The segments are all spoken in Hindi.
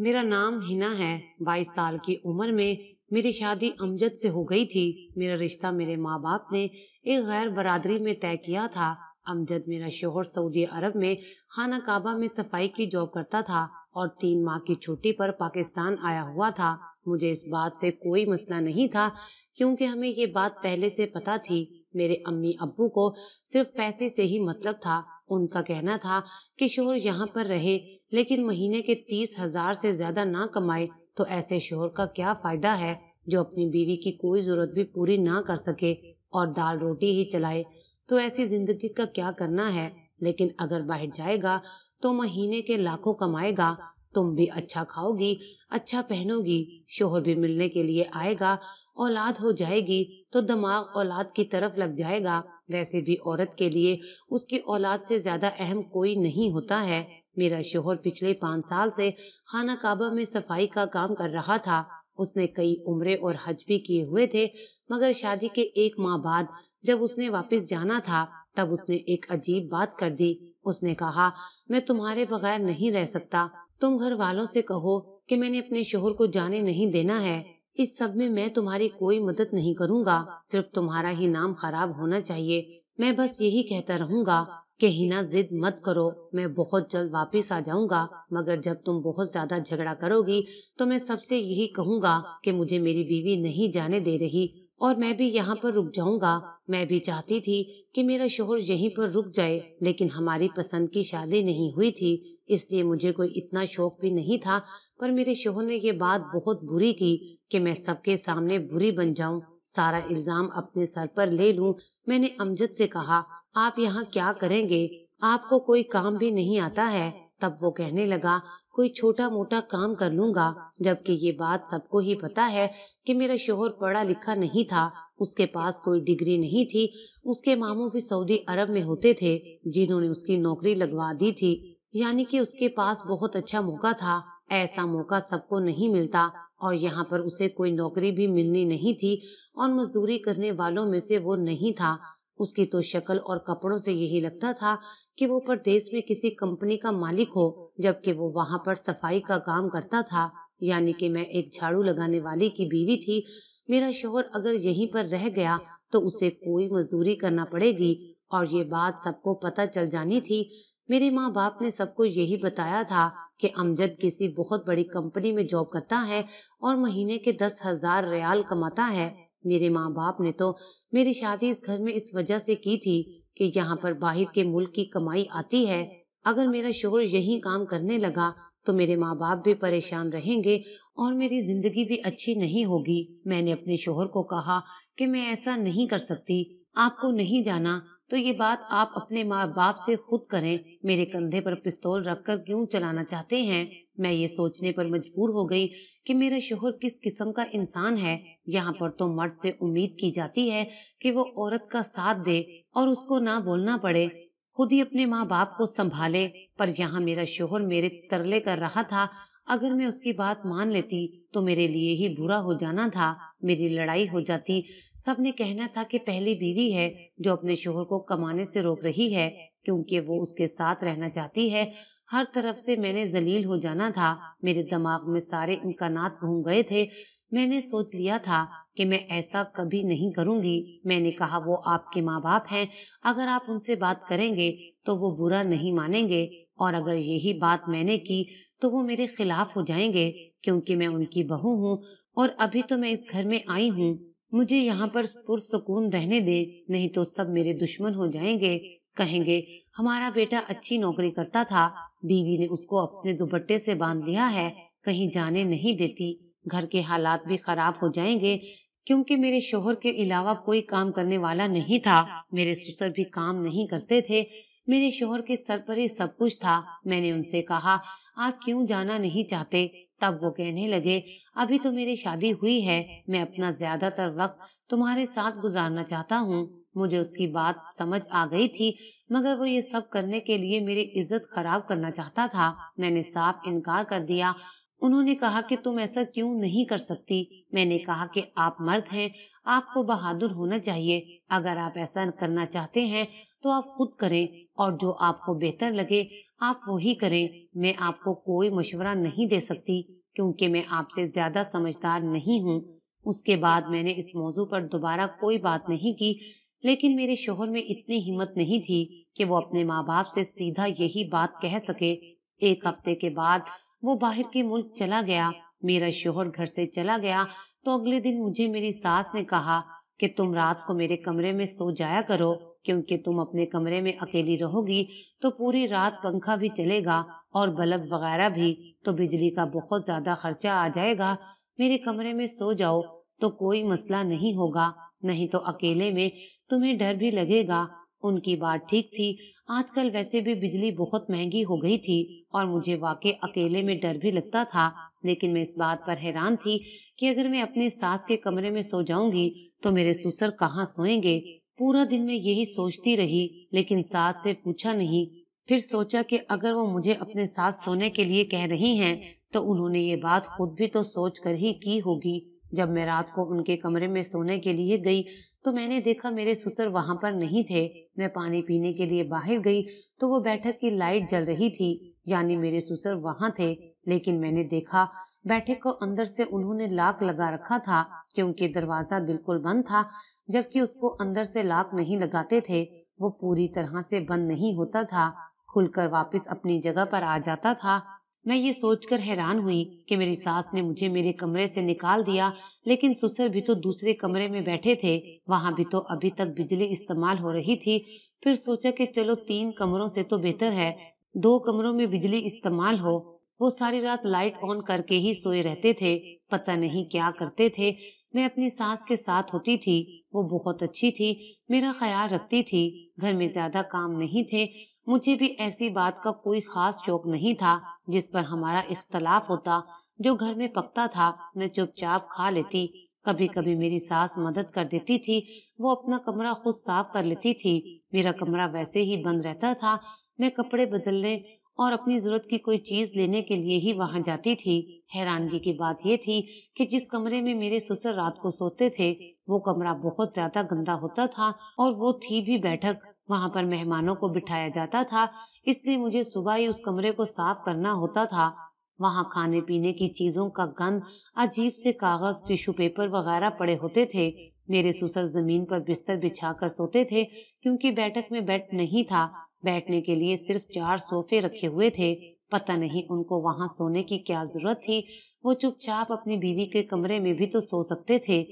मेरा नाम हिना है 22 साल की उम्र में मेरी शादी अमजद से हो गई थी मेरा रिश्ता मेरे माँ बाप ने एक गैर बरादरी में तय किया था अमजद मेरा शोहर सऊदी अरब में खाना काबा में सफाई की जॉब करता था और तीन माह की छुट्टी पर पाकिस्तान आया हुआ था मुझे इस बात से कोई मसला नहीं था क्योंकि हमें ये बात पहले से पता थी मेरे अम्मी अबू को सिर्फ पैसे से ही मतलब था उनका कहना था कि शोहर यहाँ पर रहे लेकिन महीने के तीस हजार से ज्यादा ना कमाए तो ऐसे शोहर का क्या फायदा है जो अपनी बीवी की कोई जरूरत भी पूरी ना कर सके और दाल रोटी ही चलाए तो ऐसी जिंदगी का क्या करना है लेकिन अगर बाहर जाएगा तो महीने के लाखों कमाएगा तुम भी अच्छा खाओगी अच्छा पहनोगी शोहर भी मिलने के लिए आएगा औलाद हो जाएगी तो दिमाग औलाद की तरफ लग जाएगा वैसे भी औरत के लिए उसकी औलाद से ज्यादा अहम कोई नहीं होता है मेरा शोहर पिछले पाँच साल से खाना काबा में सफाई का काम कर रहा था उसने कई उम्रे और हज भी किए हुए थे मगर शादी के एक माह बाद जब उसने वापस जाना था तब उसने एक अजीब बात कर दी उसने कहा मैं तुम्हारे बगैर नहीं रह सकता तुम घर वालों से कहो कि मैंने अपने शोहर को जाने नहीं देना है इस सब में मैं तुम्हारी कोई मदद नहीं करूँगा सिर्फ तुम्हारा ही नाम खराब होना चाहिए मैं बस यही कहता रहूँगा कि हिना जिद मत करो मैं बहुत जल्द वापस आ जाऊंगा मगर जब तुम बहुत ज्यादा झगड़ा करोगी तो मैं सबसे यही कहूंगा कि मुझे मेरी बीवी नहीं जाने दे रही और मैं भी यहाँ पर रुक जाऊंगा मैं भी चाहती थी कि मेरा शोहर यहीं पर रुक जाए लेकिन हमारी पसंद की शादी नहीं हुई थी इसलिए मुझे कोई इतना शौक भी नहीं था पर मेरे शोहर ने ये बात बहुत बुरी की कि मैं सबके सामने बुरी बन जाऊं सारा इल्जाम अपने सर पर ले लूं मैंने अमजद से कहा आप यहाँ क्या करेंगे आपको कोई काम भी नहीं आता है तब वो कहने लगा कोई छोटा मोटा काम कर लूंगा जबकि ये बात सबको ही पता है कि मेरा शोहर पढ़ा लिखा नहीं था उसके पास कोई डिग्री नहीं थी उसके मामू भी सऊदी अरब में होते थे जिन्होंने उसकी नौकरी लगवा दी थी यानी कि उसके पास बहुत अच्छा मौका था ऐसा मौका सबको नहीं मिलता और यहाँ पर उसे कोई नौकरी भी मिलनी नहीं थी और मजदूरी करने वालों में से वो नहीं था उसकी तो शक्ल और कपड़ों से यही लगता था कि वो परदेश में किसी कंपनी का मालिक हो जबकि वो वहाँ पर सफाई का काम करता था यानी कि मैं एक झाड़ू लगाने वाली की बीवी थी मेरा शोहर अगर यहीं पर रह गया तो उसे कोई मजदूरी करना पड़ेगी और ये बात सबको पता चल जानी थी मेरे माँ बाप ने सबको यही बताया था कि अमजद किसी बहुत बड़ी कंपनी में जॉब करता है और महीने के दस हजार रियाल कमाता है मेरे माँ बाप ने तो मेरी शादी इस घर में इस वजह से की थी कि यहाँ पर बाहर के मुल्क की कमाई आती है अगर मेरा शोर यही काम करने लगा तो मेरे माँ बाप भी परेशान रहेंगे और मेरी जिंदगी भी अच्छी नहीं होगी मैंने अपने शोहर को कहा कि मैं ऐसा नहीं कर सकती आपको नहीं जाना तो ये बात आप अपने माँ बाप से खुद करें मेरे कंधे पर पिस्तौल रखकर क्यों चलाना चाहते हैं मैं ये सोचने पर मजबूर हो गई कि मेरा शोहर किस किस्म का इंसान है यहाँ पर तो मर्द से उम्मीद की जाती है कि वो औरत का साथ दे और उसको ना बोलना पड़े खुद ही अपने माँ बाप को संभाले पर यहाँ मेरा शोहर मेरे तरले कर रहा था अगर मैं उसकी बात मान लेती तो मेरे लिए ही बुरा हो जाना था मेरी लड़ाई हो जाती सबने कहना था कि पहली बीवी है जो अपने शोहर को कमाने से रोक रही है क्योंकि वो उसके साथ रहना चाहती है हर तरफ से मैंने जलील हो जाना था मेरे दिमाग में सारे इम्कान घूम गए थे मैंने सोच लिया था कि मैं ऐसा कभी नहीं करूंगी मैंने कहा वो आपके माँ बाप हैं अगर आप उनसे बात करेंगे तो वो बुरा नहीं मानेंगे और अगर यही बात मैंने की तो वो मेरे खिलाफ हो जाएंगे क्योंकि मैं उनकी बहू हूँ और अभी तो मैं इस घर में आई हूँ मुझे यहाँ पर पुरसकून रहने दे नहीं तो सब मेरे दुश्मन हो जाएंगे कहेंगे हमारा बेटा अच्छी नौकरी करता था बीवी ने उसको अपने दुपट्टे से बांध लिया है कहीं जाने नहीं देती घर के हालात भी खराब हो जाएंगे क्योंकि मेरे शोहर के अलावा कोई काम करने वाला नहीं था मेरे ससुर भी काम नहीं करते थे मेरे शोहर के सर पर ही सब कुछ था मैंने उनसे कहा आप क्यों जाना नहीं चाहते तब वो कहने लगे अभी तो मेरी शादी हुई है मैं अपना ज्यादातर वक्त तुम्हारे साथ गुजारना चाहता हूँ मुझे उसकी बात समझ आ गई थी मगर वो ये सब करने के लिए मेरी इज्जत खराब करना चाहता था मैंने साफ इनकार कर दिया उन्होंने कहा कि तुम ऐसा क्यों नहीं कर सकती मैंने कहा कि आप मर्द हैं आपको बहादुर होना चाहिए अगर आप ऐसा करना चाहते हैं तो आप खुद करें और जो आपको बेहतर लगे आप वही करें मैं आपको कोई मशवरा नहीं दे सकती क्योंकि मैं आपसे ज्यादा समझदार नहीं हूँ उसके बाद मैंने इस मौजू पर दोबारा कोई बात नहीं की लेकिन मेरे शोहर में इतनी हिम्मत नहीं थी कि वो अपने माँ बाप से सीधा यही बात कह सके एक हफ्ते के बाद वो बाहर के मुल्क चला गया मेरा शोहर घर से चला गया तो अगले दिन मुझे मेरी सास ने कहा कि तुम रात को मेरे कमरे में सो जाया करो क्योंकि तुम अपने कमरे में अकेली रहोगी तो पूरी रात पंखा भी चलेगा और बल्ब वगैरह भी तो बिजली का बहुत ज्यादा खर्चा आ जाएगा मेरे कमरे में सो जाओ तो कोई मसला नहीं होगा नहीं तो अकेले में तुम्हें डर भी लगेगा उनकी बात ठीक थी आजकल वैसे भी बिजली बहुत महंगी हो गई थी और मुझे वाकई अकेले में डर भी लगता था लेकिन मैं इस बात पर हैरान थी कि अगर मैं अपनी सास के कमरे में सो जाऊंगी तो मेरे ससुर कहाँ सोएंगे पूरा दिन मैं यही सोचती रही लेकिन सास से पूछा नहीं फिर सोचा कि अगर वो मुझे अपने साथ सोने के लिए कह रही हैं तो उन्होंने ये बात खुद भी तो सोच कर ही की होगी जब मैं रात को उनके कमरे में सोने के लिए गई तो मैंने देखा मेरे ससुर वहां पर नहीं थे मैं पानी पीने के लिए बाहर गई तो वो बैठक की लाइट जल रही थी यानी मेरे ससुर वहां थे लेकिन मैंने देखा बैठक को अंदर से उन्होंने लाक लगा रखा था क्योंकि दरवाजा बिल्कुल बंद था जबकि उसको अंदर से लाक नहीं लगाते थे वो पूरी तरह से बंद नहीं होता था खुलकर वापस अपनी जगह पर आ जाता था मैं ये सोचकर हैरान हुई कि मेरी सास ने मुझे मेरे कमरे से निकाल दिया लेकिन ससुर भी तो दूसरे कमरे में बैठे थे वहाँ भी तो अभी तक बिजली इस्तेमाल हो रही थी फिर सोचा कि चलो तीन कमरों से तो बेहतर है दो कमरों में बिजली इस्तेमाल हो वो सारी रात लाइट ऑन करके ही सोए रहते थे पता नहीं क्या करते थे मैं अपनी सास के साथ होती थी वो बहुत अच्छी थी मेरा ख्याल रखती थी घर में ज्यादा काम नहीं थे मुझे भी ऐसी बात का कोई खास शौक नहीं था जिस पर हमारा इख्तलाफ होता जो घर में पकता था मैं चुपचाप खा लेती कभी कभी मेरी सास मदद कर देती थी वो अपना कमरा खुद साफ कर लेती थी मेरा कमरा वैसे ही बंद रहता था मैं कपड़े बदलने और अपनी जरूरत की कोई चीज लेने के लिए ही वहाँ जाती थी हैरानगी की बात ये थी कि जिस कमरे में मेरे ससुर रात को सोते थे वो कमरा बहुत ज्यादा गंदा होता था और वो थी भी बैठक वहां पर मेहमानों को बिठाया जाता था इसलिए मुझे सुबह ही उस कमरे को साफ करना होता था वहाँ खाने पीने की चीजों का गंद अजीब से कागज टिश्यू पेपर वगैरह पड़े होते थे मेरे सुसर जमीन पर बिस्तर बिछा कर सोते थे क्योंकि बैठक में बेड नहीं था बैठने के लिए सिर्फ चार सोफे रखे हुए थे पता नहीं उनको वहाँ सोने की क्या जरूरत थी वो चुपचाप अपनी बीवी के कमरे में भी तो सो सकते थे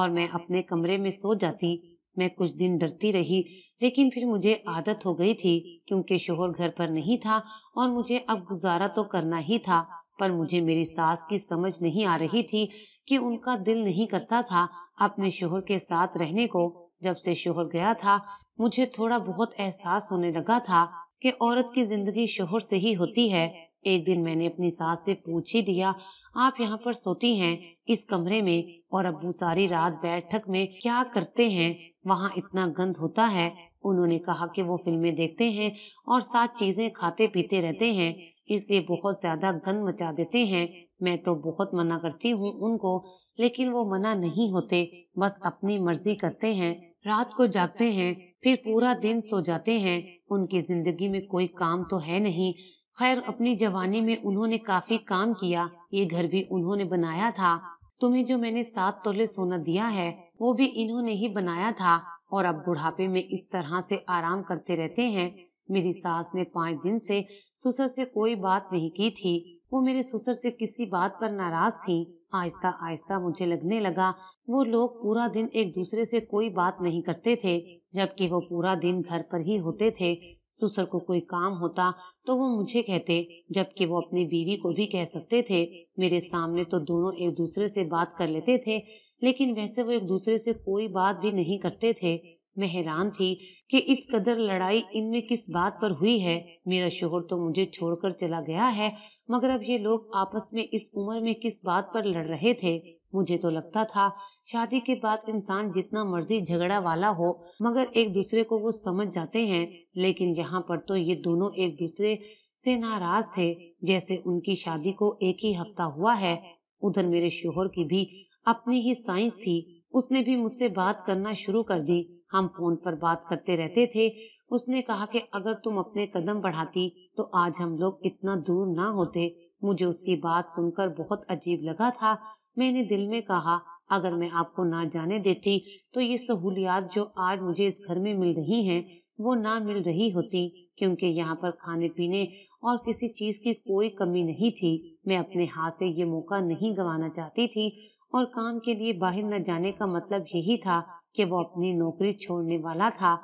और मैं अपने कमरे में सो जाती मैं कुछ दिन डरती रही लेकिन फिर मुझे आदत हो गई थी क्योंकि शोहर घर पर नहीं था और मुझे अब गुजारा तो करना ही था पर मुझे मेरी सास की समझ नहीं आ रही थी कि उनका दिल नहीं करता था अपने शोहर के साथ रहने को जब से शोहर गया था मुझे थोड़ा बहुत एहसास होने लगा था कि औरत की जिंदगी शोहर से ही होती है एक दिन मैंने अपनी सास से पूछ ही दिया आप यहाँ पर सोती हैं इस कमरे में और अबू सारी रात बैठक में क्या करते हैं वहाँ इतना गंद होता है उन्होंने कहा कि वो फिल्में देखते हैं और साथ चीजें खाते पीते रहते हैं इसलिए बहुत ज्यादा गंद मचा देते हैं मैं तो बहुत मना करती हूँ उनको लेकिन वो मना नहीं होते बस अपनी मर्जी करते हैं रात को जागते हैं फिर पूरा दिन सो जाते हैं उनकी जिंदगी में कोई काम तो है नहीं खैर अपनी जवानी में उन्होंने काफी काम किया ये घर भी उन्होंने बनाया था तुम्हें जो मैंने सात तोले सोना दिया है वो भी इन्होंने ही बनाया था और अब बुढ़ापे में इस तरह से आराम करते रहते हैं मेरी सास ने पाँच दिन से सुसर से कोई बात नहीं की थी वो मेरे सुसर से किसी बात पर नाराज थी आहिस्ता आहिस्ता मुझे लगने लगा वो लोग पूरा दिन एक दूसरे से कोई बात नहीं करते थे जबकि वो पूरा दिन घर पर ही होते थे सुसर को कोई काम होता तो वो मुझे कहते जबकि वो अपनी बीवी को भी कह सकते थे मेरे सामने तो दोनों एक दूसरे से बात कर लेते थे लेकिन वैसे वो एक दूसरे से कोई बात भी नहीं करते थे मैं हैरान थी कि इस कदर लड़ाई इनमें किस बात पर हुई है मेरा शोहर तो मुझे छोड़कर चला गया है मगर अब ये लोग आपस में इस उम्र में किस बात पर लड़ रहे थे मुझे तो लगता था शादी के बाद इंसान जितना मर्जी झगड़ा वाला हो मगर एक दूसरे को वो समझ जाते हैं लेकिन यहाँ पर तो ये दोनों एक दूसरे से नाराज थे जैसे उनकी शादी को एक ही हफ्ता हुआ है उधर मेरे शोहर की भी अपनी ही साइंस थी उसने भी मुझसे बात करना शुरू कर दी हम फोन पर बात करते रहते थे उसने कहा कि अगर तुम अपने कदम बढ़ाती तो आज हम लोग इतना दूर ना होते मुझे उसकी बात सुनकर बहुत अजीब लगा था मैंने दिल में कहा अगर मैं आपको ना जाने देती तो ये सहूलियात जो आज मुझे इस घर में मिल रही हैं वो ना मिल रही होती क्योंकि यहाँ पर खाने पीने और किसी चीज की कोई कमी नहीं थी मैं अपने हाथ से ये मौका नहीं गंवाना चाहती थी और काम के लिए बाहर न जाने का मतलब यही था कि वो अपनी नौकरी छोड़ने वाला था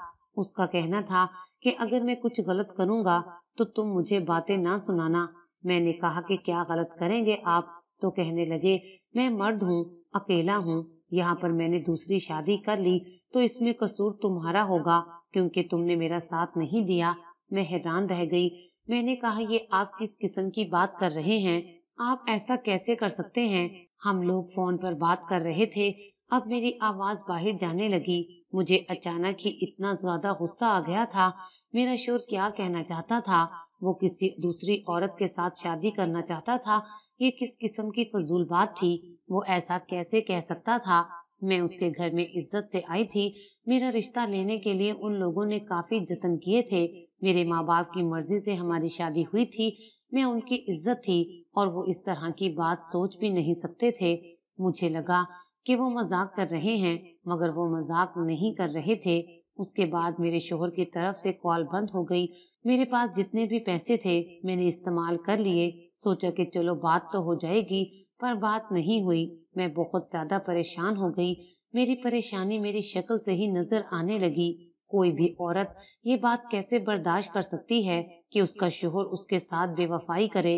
उसका कहना था कि अगर मैं कुछ गलत करूँगा तो तुम मुझे बातें ना सुनाना मैंने कहा कि क्या गलत करेंगे आप तो कहने लगे मैं मर्द हूँ अकेला हूँ यहाँ पर मैंने दूसरी शादी कर ली तो इसमें कसूर तुम्हारा होगा क्योंकि तुमने मेरा साथ नहीं दिया मैं हैरान रह गई मैंने कहा ये आप किस किस्म की बात कर रहे हैं आप ऐसा कैसे कर सकते हैं हम लोग फोन पर बात कर रहे थे अब मेरी आवाज बाहर जाने लगी मुझे अचानक ही इतना ज्यादा गुस्सा आ गया था मेरा शोर क्या कहना चाहता था वो किसी दूसरी औरत के साथ शादी करना चाहता था ये किस किस्म की फजूल बात थी वो ऐसा कैसे कह सकता था मैं उसके घर में इज्जत से आई थी मेरा रिश्ता लेने के लिए उन लोगों ने काफी जतन किए थे मेरे माँ बाप की मर्जी से हमारी शादी हुई थी मैं उनकी इज्जत थी और वो इस तरह की बात सोच भी नहीं सकते थे मुझे लगा कि वो मजाक कर रहे हैं मगर वो मजाक नहीं कर रहे थे उसके बाद मेरे शोहर की तरफ से कॉल बंद हो गई मेरे पास जितने भी पैसे थे मैंने इस्तेमाल कर लिए सोचा कि चलो बात तो हो जाएगी पर बात नहीं हुई मैं बहुत ज्यादा परेशान हो गई मेरी परेशानी मेरी शक्ल से ही नजर आने लगी कोई भी औरत ये बात कैसे बर्दाश्त कर सकती है कि उसका शोहर उसके साथ बेवफाई करे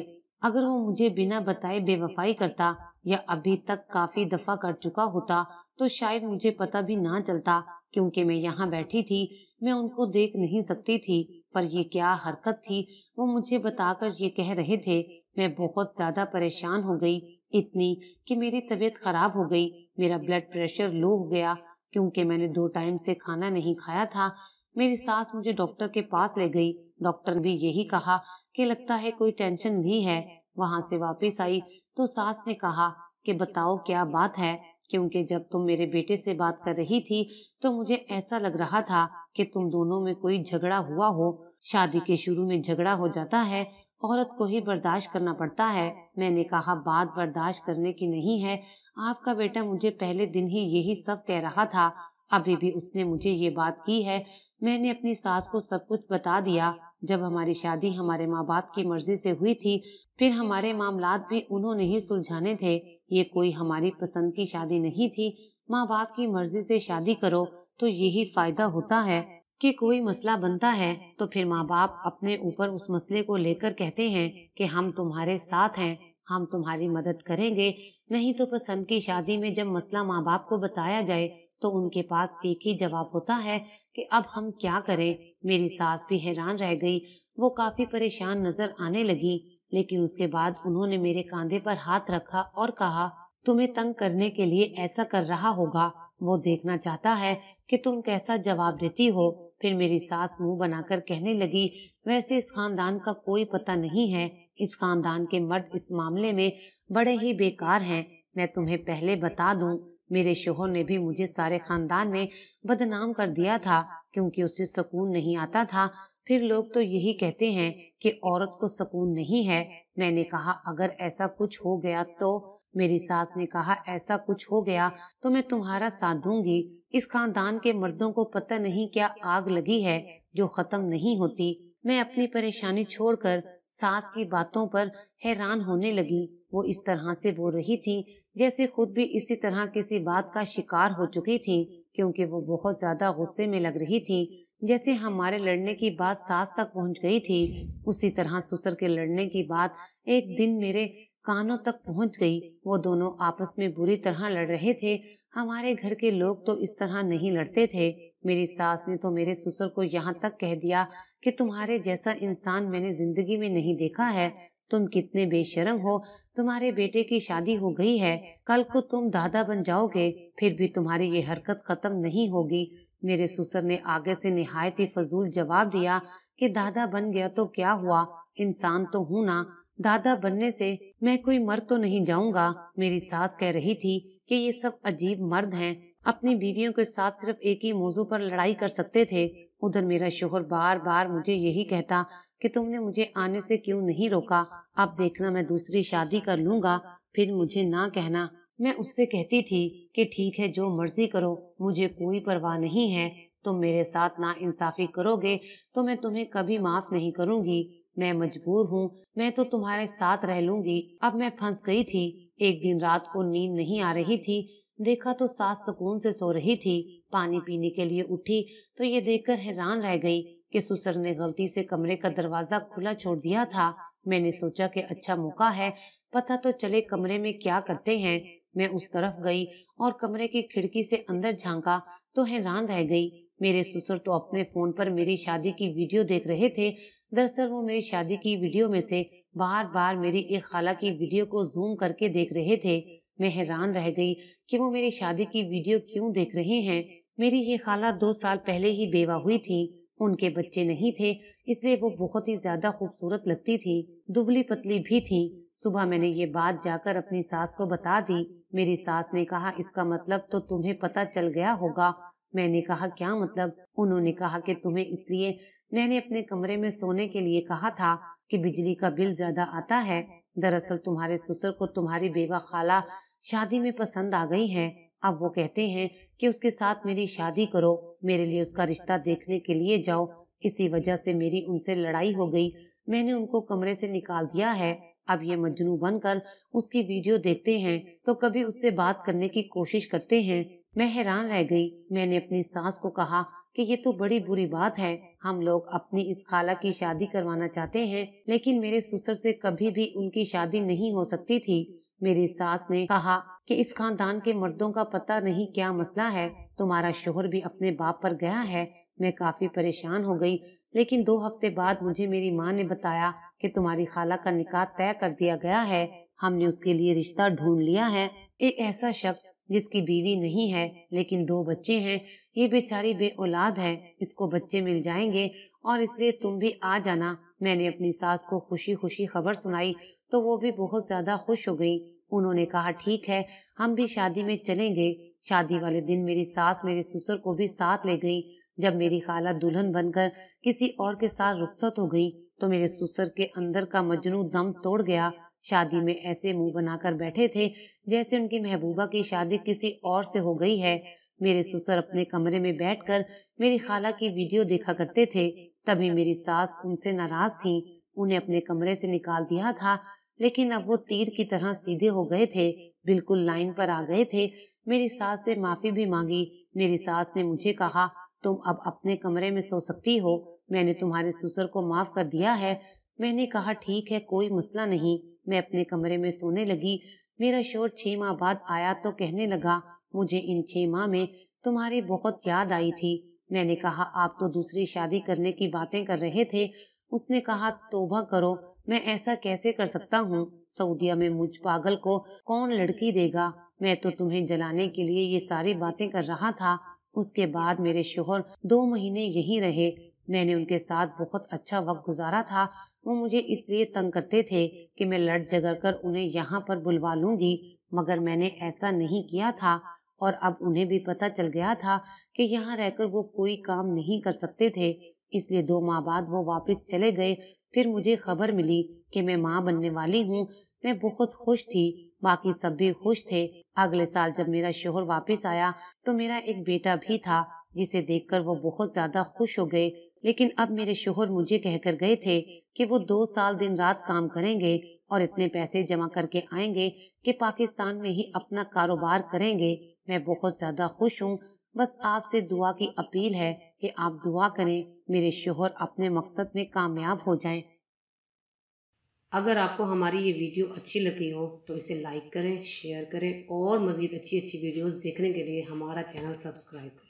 अगर वो मुझे बिना बताए बेवफाई करता या अभी तक काफी दफा कर चुका होता तो शायद मुझे पता भी ना चलता क्योंकि मैं यहाँ बैठी थी मैं उनको देख नहीं सकती थी पर ये क्या हरकत थी वो मुझे बताकर ये कह रहे थे मैं बहुत ज्यादा परेशान हो गई इतनी कि मेरी तबीयत खराब हो गई मेरा ब्लड प्रेशर लो हो गया क्योंकि मैंने दो टाइम से खाना नहीं खाया था मेरी सास मुझे डॉक्टर के पास ले गई डॉक्टर भी यही कहा कि लगता है कोई टेंशन नहीं है वहां से वापस आई तो सास ने कहा कि बताओ क्या बात है क्योंकि जब तुम मेरे बेटे से बात कर रही थी तो मुझे ऐसा लग रहा था कि तुम दोनों में कोई झगड़ा हुआ हो शादी के शुरू में झगड़ा हो जाता है औरत को ही बर्दाश्त करना पड़ता है मैंने कहा बात बर्दाश्त करने की नहीं है आपका बेटा मुझे पहले दिन ही यही सब कह रहा था अभी भी उसने मुझे ये बात की है मैंने अपनी सास को सब कुछ बता दिया जब हमारी शादी हमारे माँ बाप की मर्जी से हुई थी फिर हमारे मामला भी उन्होंने ही सुलझाने थे ये कोई हमारी पसंद की शादी नहीं थी माँ बाप की मर्जी से शादी करो तो यही फायदा होता है कि कोई मसला बनता है तो फिर माँ बाप अपने ऊपर उस मसले को लेकर कहते हैं कि हम तुम्हारे साथ हैं हम तुम्हारी मदद करेंगे नहीं तो पसंद की शादी में जब मसला माँ बाप को बताया जाए तो उनके पास एक ही जवाब होता है कि अब हम क्या करें मेरी सास भी हैरान रह गई वो काफी परेशान नजर आने लगी लेकिन उसके बाद उन्होंने मेरे कांधे पर हाथ रखा और कहा तुम्हें तंग करने के लिए ऐसा कर रहा होगा वो देखना चाहता है कि तुम कैसा जवाब देती हो फिर मेरी सास मुंह बनाकर कहने लगी वैसे इस खानदान का कोई पता नहीं है इस खानदान के मर्द इस मामले में बड़े ही बेकार हैं मैं तुम्हें पहले बता दूं मेरे शोहर ने भी मुझे सारे खानदान में बदनाम कर दिया था क्योंकि उसे सुकून नहीं आता था फिर लोग तो यही कहते हैं कि औरत को सुकून नहीं है मैंने कहा अगर ऐसा कुछ हो गया तो मेरी सास ने कहा ऐसा कुछ हो गया तो मैं तुम्हारा साथ दूंगी इस खानदान के मर्दों को पता नहीं क्या आग लगी है जो खत्म नहीं होती मैं अपनी परेशानी छोड़कर सास की बातों पर हैरान होने लगी वो इस तरह से बोल रही थी जैसे खुद भी इसी तरह किसी बात का शिकार हो चुकी थी क्योंकि वो बहुत ज्यादा गुस्से में लग रही थी जैसे हमारे लड़ने की बात सास तक पहुंच गई थी उसी तरह ससुर के लड़ने की बात एक दिन मेरे कानों तक पहुंच गई वो दोनों आपस में बुरी तरह लड़ रहे थे हमारे घर के लोग तो इस तरह नहीं लड़ते थे मेरी सास ने तो मेरे ससुर को यहाँ तक कह दिया कि तुम्हारे जैसा इंसान मैंने जिंदगी में नहीं देखा है तुम कितने बेशरम हो तुम्हारे बेटे की शादी हो गई है कल को तुम दादा बन जाओगे फिर भी तुम्हारी ये हरकत खत्म नहीं होगी मेरे ससुर ने आगे से निहायत ही फजूल जवाब दिया कि दादा बन गया तो क्या हुआ इंसान तो हूँ ना दादा बनने से मैं कोई मर तो नहीं जाऊंगा मेरी सास कह रही थी कि ये सब अजीब मर्द हैं अपनी बीवियों के साथ सिर्फ एक ही मौजू पर लड़ाई कर सकते थे उधर मेरा शोहर बार बार मुझे यही कहता कि तुमने मुझे आने से क्यों नहीं रोका अब देखना मैं दूसरी शादी कर लूंगा फिर मुझे ना कहना मैं उससे कहती थी कि ठीक है जो मर्जी करो मुझे कोई परवाह नहीं है तुम मेरे साथ ना इंसाफी करोगे तो मैं तुम्हें कभी माफ नहीं करूंगी मैं मजबूर हूँ मैं तो तुम्हारे साथ रह लूंगी अब मैं फंस गई थी एक दिन रात को नींद नहीं आ रही थी देखा तो सास सुकून से सो रही थी पानी पीने के लिए उठी तो ये देखकर हैरान रह गई कि सुसर ने गलती से कमरे का दरवाजा खुला छोड़ दिया था मैंने सोचा कि अच्छा मौका है पता तो चले कमरे में क्या करते हैं मैं उस तरफ गई और कमरे की खिड़की से अंदर झांका तो हैरान रह गई मेरे ससुर तो अपने फोन पर मेरी शादी की वीडियो देख रहे थे दरअसल वो मेरी शादी की वीडियो में से बार बार मेरी एक खाला की वीडियो को जूम करके देख रहे थे मैं हैरान रह गई कि वो मेरी शादी की वीडियो क्यों देख रहे हैं मेरी ये खाला दो साल पहले ही बेवा हुई थी उनके बच्चे नहीं थे इसलिए वो बहुत ही ज्यादा खूबसूरत लगती थी दुबली पतली भी थी सुबह मैंने ये बात जाकर अपनी सास को बता दी मेरी सास ने कहा इसका मतलब तो तुम्हें पता चल गया होगा मैंने कहा क्या मतलब उन्होंने कहा कि तुम्हें इसलिए मैंने अपने कमरे में सोने के लिए कहा था कि बिजली का बिल ज्यादा आता है दरअसल तुम्हारे ससुर को तुम्हारी बेवा खाला शादी में पसंद आ गई है अब वो कहते हैं कि उसके साथ मेरी शादी करो मेरे लिए उसका रिश्ता देखने के लिए जाओ इसी वजह से मेरी उनसे लड़ाई हो गई मैंने उनको कमरे से निकाल दिया है अब ये मजनू बनकर उसकी वीडियो देखते हैं तो कभी उससे बात करने की कोशिश करते हैं मैं हैरान रह गई मैंने अपनी सास को कहा कि ये तो बड़ी बुरी बात है हम लोग अपनी इस खाला की शादी करवाना चाहते हैं लेकिन मेरे ससुर से कभी भी उनकी शादी नहीं हो सकती थी मेरी सास ने कहा कि इस खानदान के मर्दों का पता नहीं क्या मसला है तुम्हारा शोहर भी अपने बाप पर गया है मैं काफी परेशान हो गई लेकिन दो हफ्ते बाद मुझे मेरी माँ ने बताया कि तुम्हारी खाला का निकाह तय कर दिया गया है हमने उसके लिए रिश्ता ढूंढ लिया है एक ऐसा शख्स जिसकी बीवी नहीं है लेकिन दो बच्चे हैं ये बेचारी बे औलाद है इसको बच्चे मिल जाएंगे और इसलिए तुम भी आ जाना मैंने अपनी सास को खुशी खुशी खबर सुनाई तो वो भी बहुत ज्यादा खुश हो गई उन्होंने कहा ठीक है हम भी शादी में चलेंगे शादी वाले दिन मेरी सास मेरे ससुर को भी साथ ले गई जब मेरी खाला दुल्हन बनकर किसी और के साथ रुखसत हो गई तो मेरे ससुर के अंदर का मजनू दम तोड़ गया शादी में ऐसे मुंह बनाकर बैठे थे जैसे उनकी महबूबा की शादी किसी और से हो गई है मेरे ससुर अपने कमरे में बैठकर मेरी खाला की वीडियो देखा करते थे तभी मेरी सास उनसे नाराज थी उन्हें अपने कमरे से निकाल दिया था लेकिन अब वो तीर की तरह सीधे हो गए थे बिल्कुल लाइन पर आ गए थे मेरी सास से माफी भी मांगी मेरी सास ने मुझे कहा तुम अब अपने कमरे में सो सकती हो मैंने तुम्हारे ससुर को माफ कर दिया है मैंने कहा ठीक है कोई मसला नहीं मैं अपने कमरे में सोने लगी मेरा शोर छह माह बाद आया तो कहने लगा मुझे इन छह माह में तुम्हारी बहुत याद आई थी मैंने कहा आप तो दूसरी शादी करने की बातें कर रहे थे उसने कहा तोबा करो मैं ऐसा कैसे कर सकता हूँ सऊदिया में मुझ पागल को कौन लड़की देगा मैं तो तुम्हें जलाने के लिए ये सारी बातें कर रहा था उसके बाद मेरे शोहर दो महीने यहीं रहे मैंने उनके साथ बहुत अच्छा वक्त गुजारा था वो मुझे इसलिए तंग करते थे कि मैं लड़ झगड़ कर उन्हें यहाँ पर बुलवा लूंगी मगर मैंने ऐसा नहीं किया था और अब उन्हें भी पता चल गया था कि यहाँ रहकर वो कोई काम नहीं कर सकते थे इसलिए दो माह बाद वो वापस चले गए फिर मुझे खबर मिली कि मैं माँ बनने वाली हूँ मैं बहुत खुश थी बाकी सब भी खुश थे अगले साल जब मेरा शोहर वापस आया तो मेरा एक बेटा भी था जिसे देखकर वो बहुत ज्यादा खुश हो गए लेकिन अब मेरे शोहर मुझे कहकर गए थे कि वो दो साल दिन रात काम करेंगे और इतने पैसे जमा करके आएंगे कि पाकिस्तान में ही अपना कारोबार करेंगे मैं बहुत ज़्यादा खुश हूँ बस आपसे दुआ की अपील है कि आप दुआ करें मेरे शोहर अपने मकसद में कामयाब हो जाएं। अगर आपको हमारी ये वीडियो अच्छी लगी हो तो इसे लाइक करें शेयर करें और मज़ीद अच्छी अच्छी वीडियोस देखने के लिए हमारा चैनल सब्सक्राइब करें